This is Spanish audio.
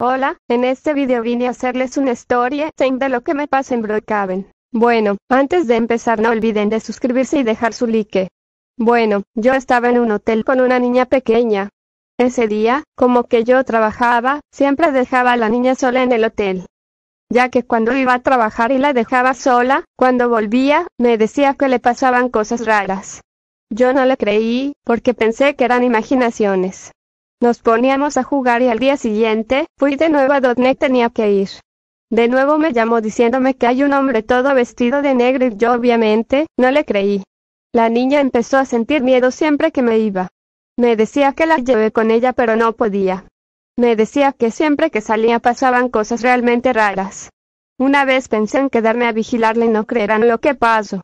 Hola, en este video vine a hacerles una story de lo que me pasa en Brookhaven. Bueno, antes de empezar no olviden de suscribirse y dejar su like. Bueno, yo estaba en un hotel con una niña pequeña. Ese día, como que yo trabajaba, siempre dejaba a la niña sola en el hotel. Ya que cuando iba a trabajar y la dejaba sola, cuando volvía, me decía que le pasaban cosas raras. Yo no le creí, porque pensé que eran imaginaciones. Nos poníamos a jugar y al día siguiente, fui de nuevo a donde tenía que ir. De nuevo me llamó diciéndome que hay un hombre todo vestido de negro y yo obviamente, no le creí. La niña empezó a sentir miedo siempre que me iba. Me decía que la llevé con ella pero no podía. Me decía que siempre que salía pasaban cosas realmente raras. Una vez pensé en quedarme a vigilarle y no creerán lo que pasó.